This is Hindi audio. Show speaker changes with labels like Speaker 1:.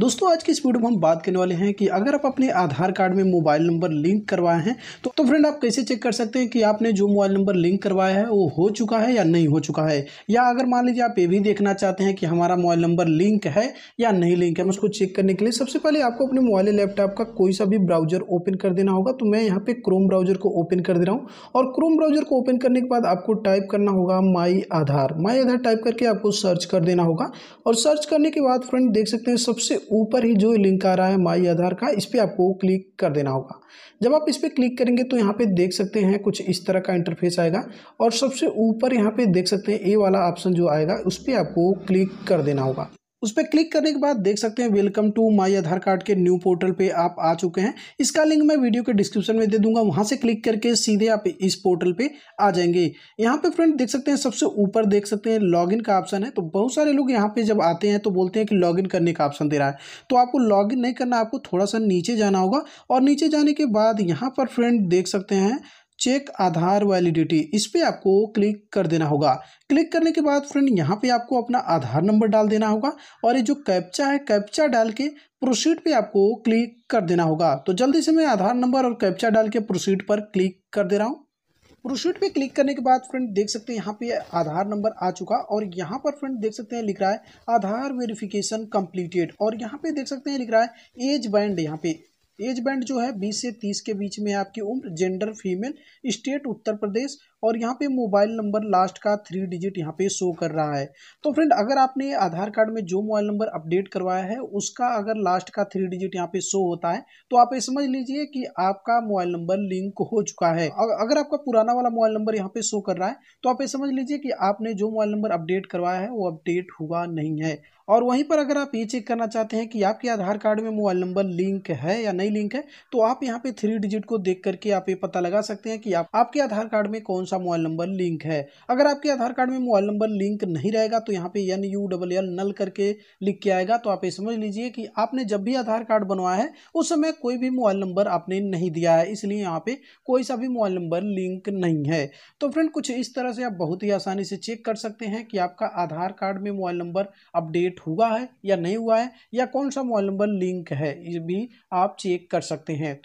Speaker 1: दोस्तों आज की इस वीडियो में हम बात करने वाले हैं कि अगर आप अपने आधार कार्ड में मोबाइल नंबर लिंक करवाए हैं तो, तो फ्रेंड आप कैसे चेक कर सकते हैं कि आपने जो मोबाइल नंबर लिंक करवाया है वो हो चुका है या नहीं हो चुका है या अगर मान लीजिए आप ये भी देखना चाहते हैं कि हमारा मोबाइल नंबर लिंक है या नहीं लिंक है उसको चेक करने के लिए सबसे पहले आपको अपने मोबाइल लैपटॉप का कोई सा भी ब्राउजर ओपन कर देना होगा तो मैं यहाँ पे क्रोम ब्राउजर को ओपन कर दे रहा हूँ और क्रोम ब्राउजर को ओपन करने के बाद आपको टाइप करना होगा माई आधार माई आधार टाइप करके आपको सर्च कर देना होगा और सर्च करने के बाद फ्रेंड देख सकते हैं सबसे ऊपर ही जो लिंक आ रहा है माई आधार का इस पर आपको क्लिक कर देना होगा जब आप इस पर क्लिक करेंगे तो यहाँ पे देख सकते हैं कुछ इस तरह का इंटरफेस आएगा और सबसे ऊपर यहाँ पे देख सकते हैं ए वाला ऑप्शन जो आएगा उस पर आपको क्लिक कर देना होगा उस पर क्लिक करने के बाद देख सकते हैं welcome to my Aadhaar card के न्यू पोर्टल पे आप आ चुके हैं इसका लिंक मैं वीडियो के डिस्क्रिप्शन में दे दूंगा वहां से क्लिक करके सीधे आप इस पोर्टल पे आ जाएंगे यहां पे फ्रेंड देख सकते हैं सबसे ऊपर देख सकते हैं लॉगिन का ऑप्शन है तो बहुत सारे लोग यहाँ पर जब आते हैं तो बोलते हैं कि लॉग करने का ऑप्शन दे रहा है तो आपको लॉग नहीं करना आपको थोड़ा सा नीचे जाना होगा और नीचे जाने के बाद यहाँ पर फ्रेंड देख सकते हैं चेक आधार वैलिडिटी इस पर आपको क्लिक कर देना होगा क्लिक करने के बाद फ्रेंड यहाँ पे आपको अपना आधार नंबर डाल देना होगा और ये जो कैप्चा है कैप्चा डाल के प्रोसीड पे आपको क्लिक कर देना होगा तो जल्दी से मैं आधार नंबर और कैप्चा डाल के प्रोसीड पर क्लिक कर दे रहा हूँ प्रोसीड पे क्लिक करने के बाद फ्रेंड देख सकते हैं यहाँ पे आधार नंबर आ चुका और यहाँ पर फ्रेंड देख सकते हैं लिख रहा है आधार वेरिफिकेशन कंप्लीटेड और यहाँ पे देख सकते हैं लिख रहा है एज बैंड यहाँ पे एज बैंड जो है बीस से तीस के बीच में आपकी उम्र gender female state Uttar Pradesh और यहाँ पे मोबाइल नंबर लास्ट का थ्री डिजिट यहाँ पे शो कर रहा है तो फ्रेंड अगर आपने आधार कार्ड में जो मोबाइल नंबर अपडेट करवाया है उसका अगर लास्ट का थ्री डिजिट यहाँ पे शो होता है तो आप ये समझ लीजिए कि आपका मोबाइल नंबर लिंक हो चुका है अगर आपका पुराना वाला मोबाइल नंबर यहाँ पे शो कर रहा है तो आप ये समझ लीजिए कि आपने जो मोबाइल नंबर अपडेट करवाया है वो अपडेट हुआ नहीं है और वहीं पर अगर आप ये चेक करना चाहते हैं कि आपके आधार कार्ड में मोबाइल नंबर लिंक है या नहीं लिंक है तो आप यहाँ पे थ्री डिजिट को देख करके आप ये पता लगा सकते हैं कि आप, आपके आधार कार्ड में कौन सा सा मोबाइल नंबर लिंक है अगर आपके आधार कार्ड में मोबाइल नंबर लिंक नहीं रहेगा तो यहाँ पे N U double L null करके लिख के आएगा तो आप ये समझ लीजिए कि आपने जब भी आधार कार्ड बनवाया है उस समय कोई भी मोबाइल नंबर आपने नहीं दिया है इसलिए यहाँ पे कोई सा भी मोबाइल नंबर लिंक नहीं है तो फ्रेंड कुछ इस तरह से आप बहुत ही आसानी से चेक कर सकते हैं कि आपका आधार कार्ड में मोबाइल नंबर अपडेट हुआ है या नहीं हुआ है या कौन सा मोबाइल नंबर लिंक है ये भी आप चेक कर सकते हैं